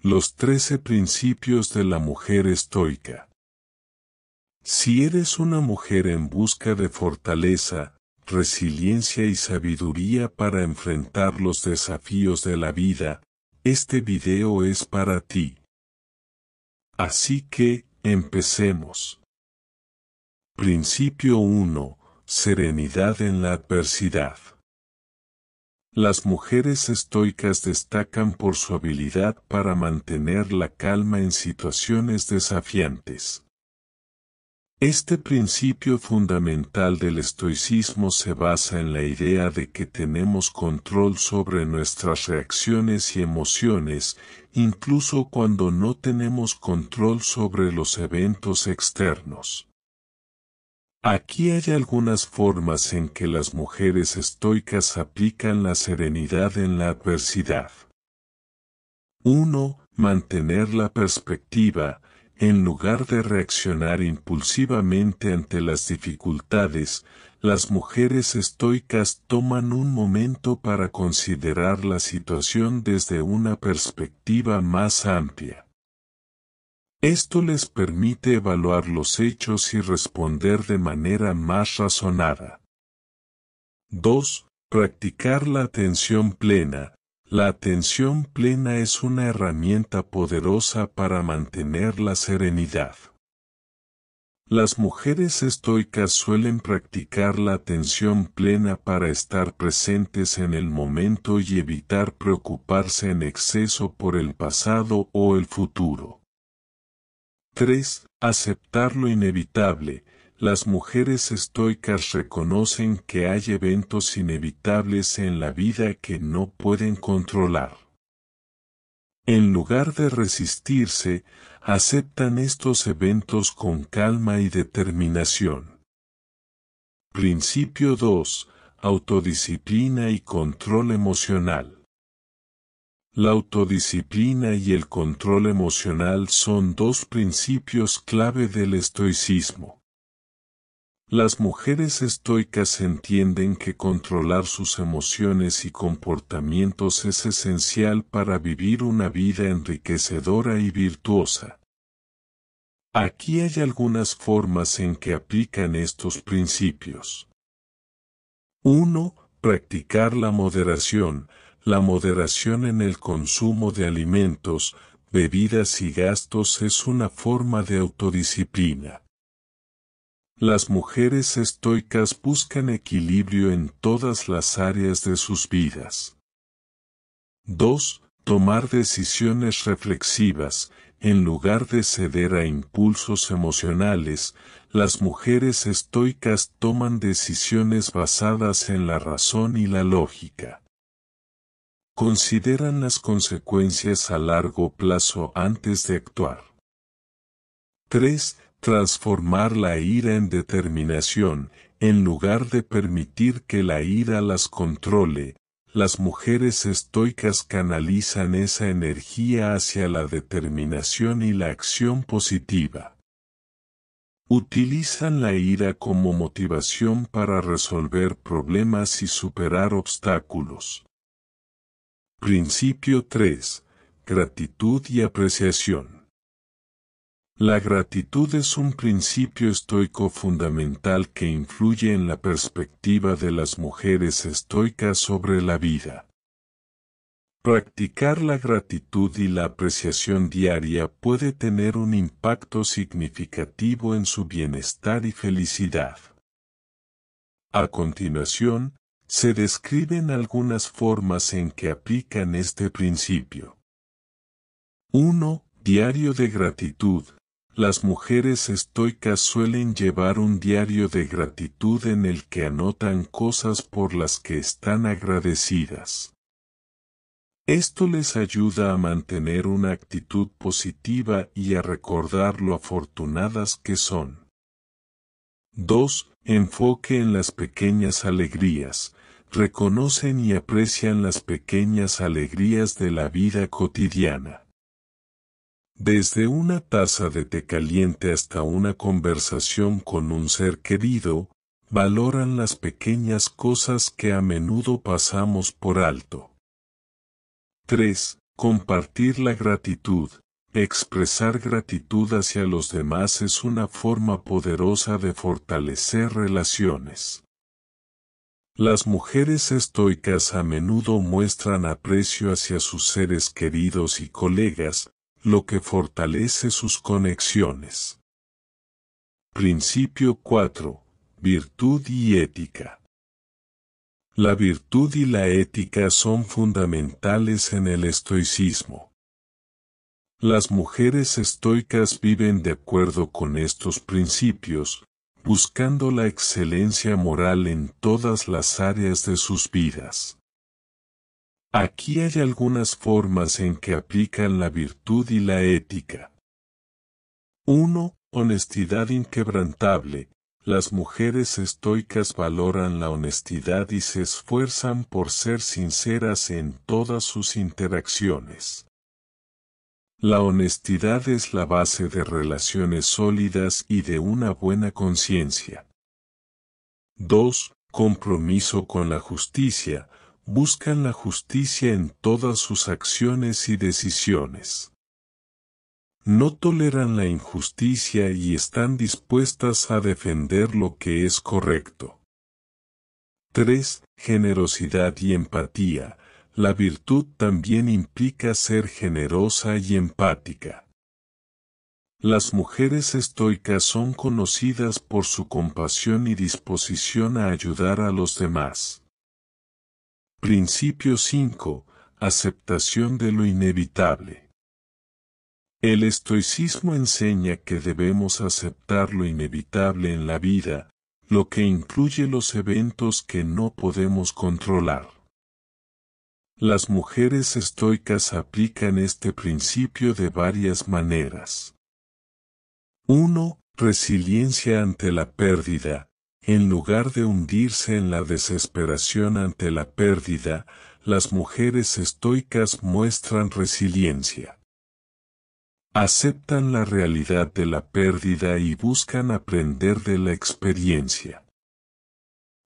Los trece principios de la mujer estoica. Si eres una mujer en busca de fortaleza, resiliencia y sabiduría para enfrentar los desafíos de la vida, este video es para ti. Así que, empecemos. Principio 1. Serenidad en la adversidad. Las mujeres estoicas destacan por su habilidad para mantener la calma en situaciones desafiantes. Este principio fundamental del estoicismo se basa en la idea de que tenemos control sobre nuestras reacciones y emociones, incluso cuando no tenemos control sobre los eventos externos. Aquí hay algunas formas en que las mujeres estoicas aplican la serenidad en la adversidad. 1. Mantener la perspectiva, en lugar de reaccionar impulsivamente ante las dificultades, las mujeres estoicas toman un momento para considerar la situación desde una perspectiva más amplia. Esto les permite evaluar los hechos y responder de manera más razonada. 2. Practicar la atención plena. La atención plena es una herramienta poderosa para mantener la serenidad. Las mujeres estoicas suelen practicar la atención plena para estar presentes en el momento y evitar preocuparse en exceso por el pasado o el futuro. 3. Aceptar lo inevitable. Las mujeres estoicas reconocen que hay eventos inevitables en la vida que no pueden controlar. En lugar de resistirse, aceptan estos eventos con calma y determinación. Principio 2. Autodisciplina y control emocional. La autodisciplina y el control emocional son dos principios clave del estoicismo. Las mujeres estoicas entienden que controlar sus emociones y comportamientos es esencial para vivir una vida enriquecedora y virtuosa. Aquí hay algunas formas en que aplican estos principios. 1. Practicar la moderación, la moderación en el consumo de alimentos, bebidas y gastos es una forma de autodisciplina. Las mujeres estoicas buscan equilibrio en todas las áreas de sus vidas. 2. Tomar decisiones reflexivas, en lugar de ceder a impulsos emocionales, las mujeres estoicas toman decisiones basadas en la razón y la lógica consideran las consecuencias a largo plazo antes de actuar. 3. Transformar la ira en determinación, en lugar de permitir que la ira las controle, las mujeres estoicas canalizan esa energía hacia la determinación y la acción positiva. Utilizan la ira como motivación para resolver problemas y superar obstáculos. Principio 3. Gratitud y apreciación. La gratitud es un principio estoico fundamental que influye en la perspectiva de las mujeres estoicas sobre la vida. Practicar la gratitud y la apreciación diaria puede tener un impacto significativo en su bienestar y felicidad. A continuación, se describen algunas formas en que aplican este principio. 1. Diario de gratitud. Las mujeres estoicas suelen llevar un diario de gratitud en el que anotan cosas por las que están agradecidas. Esto les ayuda a mantener una actitud positiva y a recordar lo afortunadas que son. 2. Enfoque en las pequeñas alegrías reconocen y aprecian las pequeñas alegrías de la vida cotidiana. Desde una taza de té caliente hasta una conversación con un ser querido, valoran las pequeñas cosas que a menudo pasamos por alto. 3. Compartir la gratitud. Expresar gratitud hacia los demás es una forma poderosa de fortalecer relaciones. Las mujeres estoicas a menudo muestran aprecio hacia sus seres queridos y colegas, lo que fortalece sus conexiones. Principio 4. Virtud y ética. La virtud y la ética son fundamentales en el estoicismo. Las mujeres estoicas viven de acuerdo con estos principios, buscando la excelencia moral en todas las áreas de sus vidas. Aquí hay algunas formas en que aplican la virtud y la ética. 1. Honestidad inquebrantable. Las mujeres estoicas valoran la honestidad y se esfuerzan por ser sinceras en todas sus interacciones. La honestidad es la base de relaciones sólidas y de una buena conciencia. 2. Compromiso con la justicia. Buscan la justicia en todas sus acciones y decisiones. No toleran la injusticia y están dispuestas a defender lo que es correcto. 3. Generosidad y empatía la virtud también implica ser generosa y empática. Las mujeres estoicas son conocidas por su compasión y disposición a ayudar a los demás. Principio 5. Aceptación de lo inevitable. El estoicismo enseña que debemos aceptar lo inevitable en la vida, lo que incluye los eventos que no podemos controlar. Las mujeres estoicas aplican este principio de varias maneras. 1. Resiliencia ante la pérdida. En lugar de hundirse en la desesperación ante la pérdida, las mujeres estoicas muestran resiliencia. Aceptan la realidad de la pérdida y buscan aprender de la experiencia.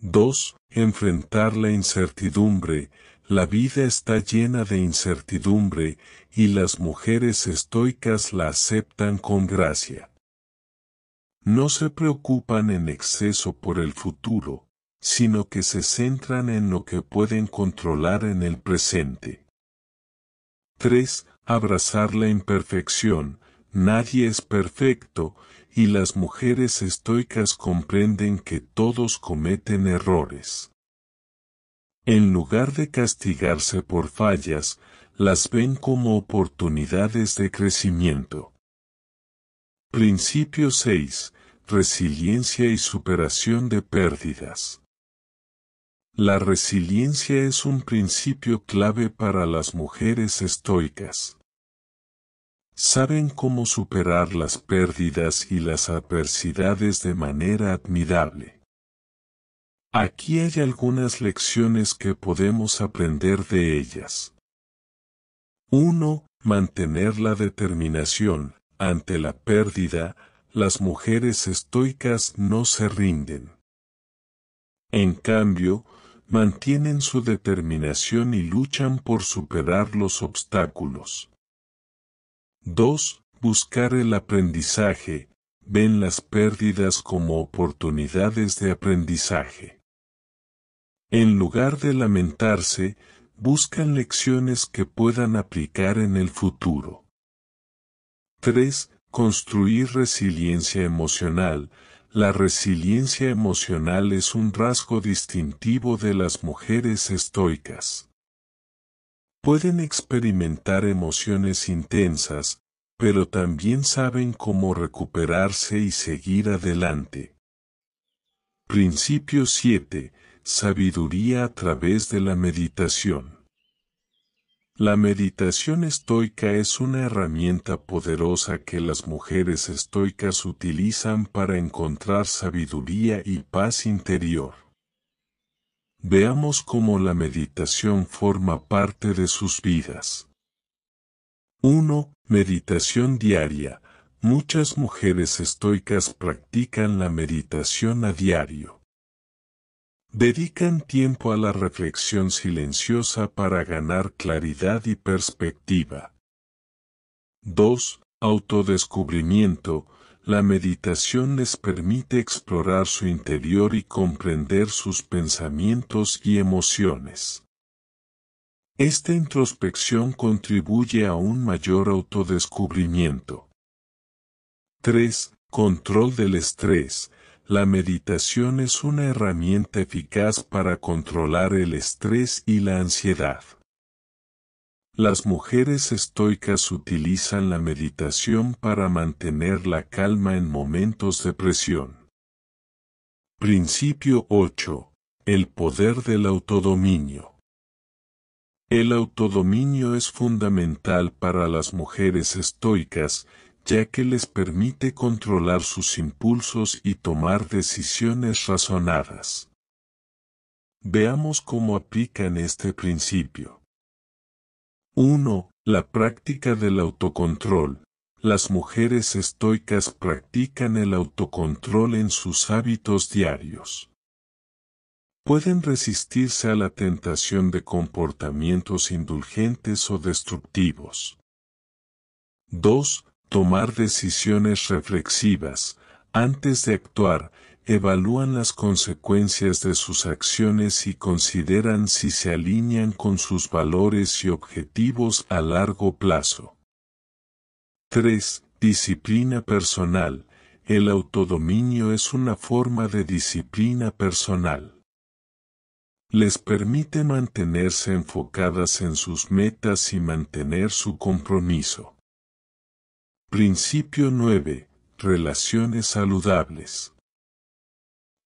2. Enfrentar la incertidumbre. La vida está llena de incertidumbre y las mujeres estoicas la aceptan con gracia. No se preocupan en exceso por el futuro, sino que se centran en lo que pueden controlar en el presente. 3. Abrazar la imperfección. Nadie es perfecto, y las mujeres estoicas comprenden que todos cometen errores. En lugar de castigarse por fallas, las ven como oportunidades de crecimiento. Principio 6. Resiliencia y superación de pérdidas. La resiliencia es un principio clave para las mujeres estoicas. Saben cómo superar las pérdidas y las adversidades de manera admirable. Aquí hay algunas lecciones que podemos aprender de ellas. 1. Mantener la determinación. Ante la pérdida, las mujeres estoicas no se rinden. En cambio, mantienen su determinación y luchan por superar los obstáculos. 2. Buscar el aprendizaje. Ven las pérdidas como oportunidades de aprendizaje. En lugar de lamentarse, buscan lecciones que puedan aplicar en el futuro. 3. Construir resiliencia emocional. La resiliencia emocional es un rasgo distintivo de las mujeres estoicas. Pueden experimentar emociones intensas, pero también saben cómo recuperarse y seguir adelante. Principio 7 Sabiduría a través de la meditación. La meditación estoica es una herramienta poderosa que las mujeres estoicas utilizan para encontrar sabiduría y paz interior. Veamos cómo la meditación forma parte de sus vidas. 1. Meditación diaria. Muchas mujeres estoicas practican la meditación a diario dedican tiempo a la reflexión silenciosa para ganar claridad y perspectiva. 2. Autodescubrimiento. La meditación les permite explorar su interior y comprender sus pensamientos y emociones. Esta introspección contribuye a un mayor autodescubrimiento. 3. Control del estrés. La meditación es una herramienta eficaz para controlar el estrés y la ansiedad. Las mujeres estoicas utilizan la meditación para mantener la calma en momentos de presión. Principio 8. El poder del autodominio. El autodominio es fundamental para las mujeres estoicas, ya que les permite controlar sus impulsos y tomar decisiones razonadas. Veamos cómo aplican este principio. 1. La práctica del autocontrol. Las mujeres estoicas practican el autocontrol en sus hábitos diarios. Pueden resistirse a la tentación de comportamientos indulgentes o destructivos. 2 tomar decisiones reflexivas, antes de actuar, evalúan las consecuencias de sus acciones y consideran si se alinean con sus valores y objetivos a largo plazo. 3. Disciplina personal. El autodominio es una forma de disciplina personal. Les permite mantenerse enfocadas en sus metas y mantener su compromiso. Principio 9. Relaciones saludables.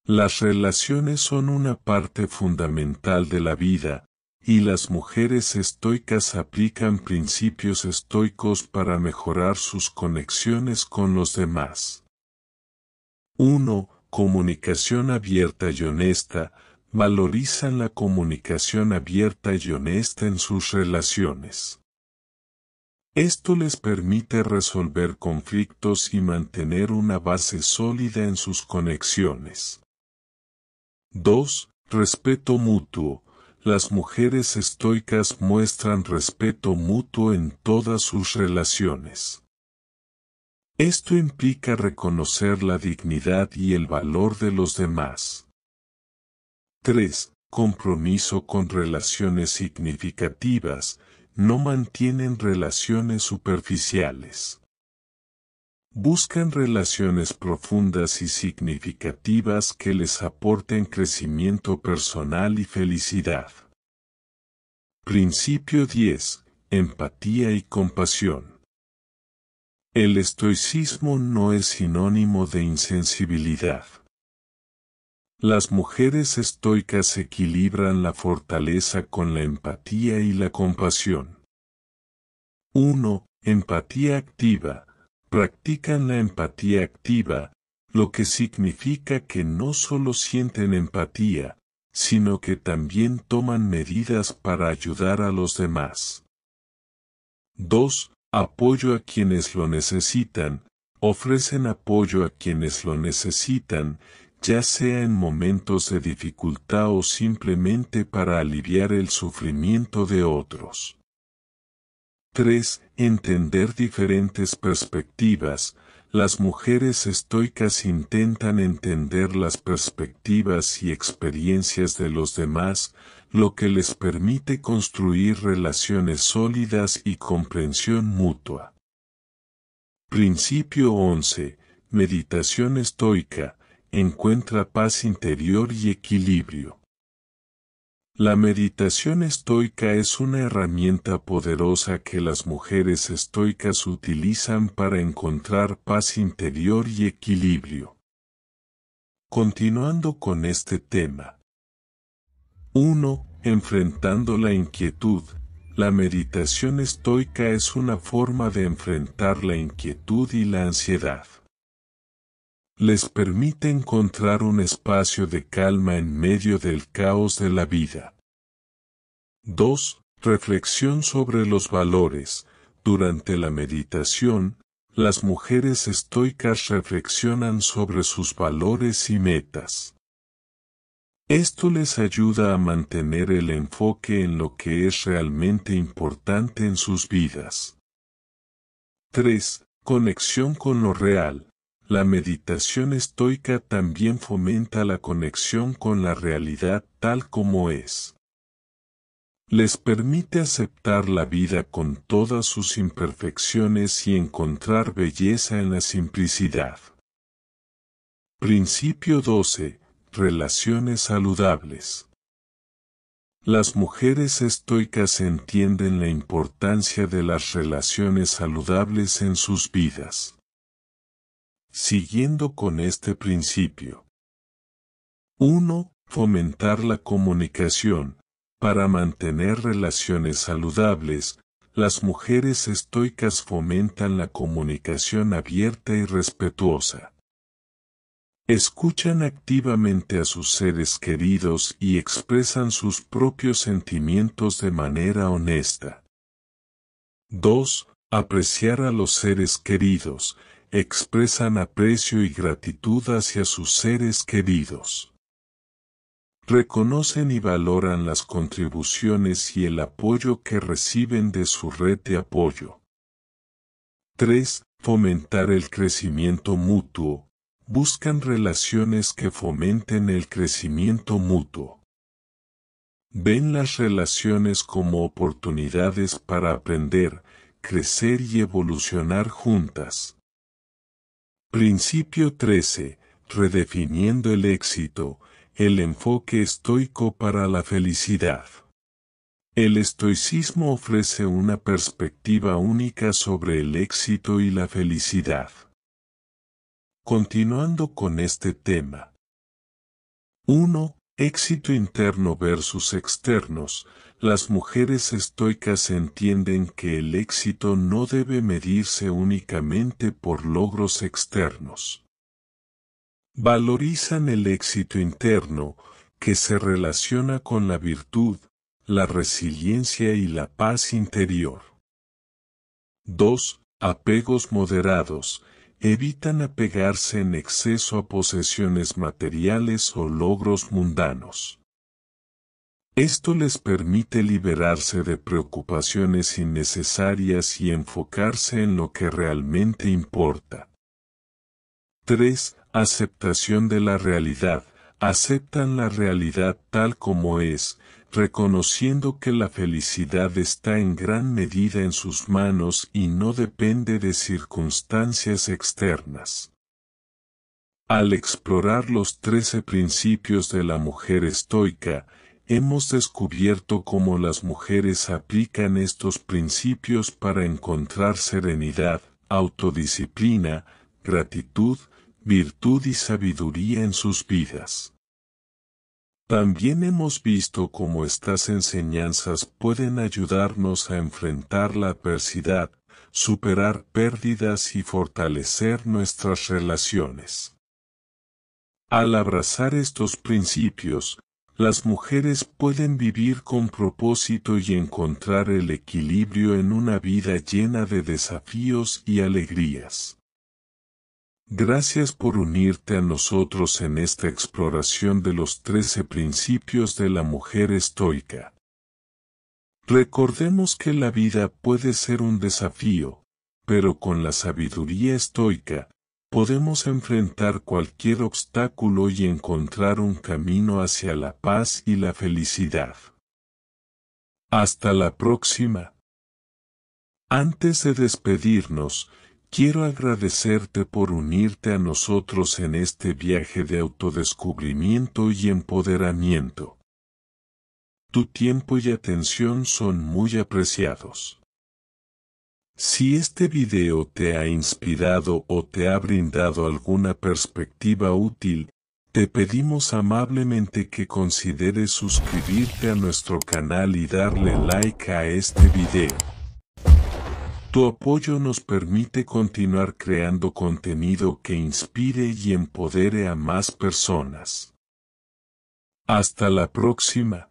Las relaciones son una parte fundamental de la vida, y las mujeres estoicas aplican principios estoicos para mejorar sus conexiones con los demás. 1. Comunicación abierta y honesta. Valorizan la comunicación abierta y honesta en sus relaciones. Esto les permite resolver conflictos y mantener una base sólida en sus conexiones. 2. Respeto mutuo. Las mujeres estoicas muestran respeto mutuo en todas sus relaciones. Esto implica reconocer la dignidad y el valor de los demás. 3. Compromiso con relaciones significativas no mantienen relaciones superficiales. Buscan relaciones profundas y significativas que les aporten crecimiento personal y felicidad. Principio 10. Empatía y compasión. El estoicismo no es sinónimo de insensibilidad. Las mujeres estoicas equilibran la fortaleza con la empatía y la compasión. 1. Empatía activa. Practican la empatía activa, lo que significa que no solo sienten empatía, sino que también toman medidas para ayudar a los demás. 2. Apoyo a quienes lo necesitan, ofrecen apoyo a quienes lo necesitan ya sea en momentos de dificultad o simplemente para aliviar el sufrimiento de otros. 3. Entender diferentes perspectivas. Las mujeres estoicas intentan entender las perspectivas y experiencias de los demás, lo que les permite construir relaciones sólidas y comprensión mutua. Principio 11. Meditación estoica encuentra paz interior y equilibrio. La meditación estoica es una herramienta poderosa que las mujeres estoicas utilizan para encontrar paz interior y equilibrio. Continuando con este tema. 1. Enfrentando la inquietud. La meditación estoica es una forma de enfrentar la inquietud y la ansiedad les permite encontrar un espacio de calma en medio del caos de la vida. 2. Reflexión sobre los valores. Durante la meditación, las mujeres estoicas reflexionan sobre sus valores y metas. Esto les ayuda a mantener el enfoque en lo que es realmente importante en sus vidas. 3. Conexión con lo real. La meditación estoica también fomenta la conexión con la realidad tal como es. Les permite aceptar la vida con todas sus imperfecciones y encontrar belleza en la simplicidad. Principio 12. Relaciones saludables. Las mujeres estoicas entienden la importancia de las relaciones saludables en sus vidas siguiendo con este principio. 1. Fomentar la comunicación. Para mantener relaciones saludables, las mujeres estoicas fomentan la comunicación abierta y respetuosa. Escuchan activamente a sus seres queridos y expresan sus propios sentimientos de manera honesta. 2. Apreciar a los seres queridos, expresan aprecio y gratitud hacia sus seres queridos. Reconocen y valoran las contribuciones y el apoyo que reciben de su red de apoyo. 3. Fomentar el crecimiento mutuo. Buscan relaciones que fomenten el crecimiento mutuo. Ven las relaciones como oportunidades para aprender, crecer y evolucionar juntas. Principio 13. Redefiniendo el éxito, el enfoque estoico para la felicidad. El estoicismo ofrece una perspectiva única sobre el éxito y la felicidad. Continuando con este tema. 1. Éxito interno versus externos. Las mujeres estoicas entienden que el éxito no debe medirse únicamente por logros externos. Valorizan el éxito interno, que se relaciona con la virtud, la resiliencia y la paz interior. 2. Apegos moderados evitan apegarse en exceso a posesiones materiales o logros mundanos. Esto les permite liberarse de preocupaciones innecesarias y enfocarse en lo que realmente importa. 3. Aceptación de la realidad. Aceptan la realidad tal como es, reconociendo que la felicidad está en gran medida en sus manos y no depende de circunstancias externas. Al explorar los trece principios de la mujer estoica, hemos descubierto cómo las mujeres aplican estos principios para encontrar serenidad, autodisciplina, gratitud, virtud y sabiduría en sus vidas. También hemos visto cómo estas enseñanzas pueden ayudarnos a enfrentar la adversidad, superar pérdidas y fortalecer nuestras relaciones. Al abrazar estos principios, las mujeres pueden vivir con propósito y encontrar el equilibrio en una vida llena de desafíos y alegrías. Gracias por unirte a nosotros en esta exploración de los trece principios de la mujer estoica. Recordemos que la vida puede ser un desafío, pero con la sabiduría estoica, podemos enfrentar cualquier obstáculo y encontrar un camino hacia la paz y la felicidad. Hasta la próxima. Antes de despedirnos, Quiero agradecerte por unirte a nosotros en este viaje de autodescubrimiento y empoderamiento. Tu tiempo y atención son muy apreciados. Si este video te ha inspirado o te ha brindado alguna perspectiva útil, te pedimos amablemente que consideres suscribirte a nuestro canal y darle like a este video. Tu apoyo nos permite continuar creando contenido que inspire y empodere a más personas. Hasta la próxima.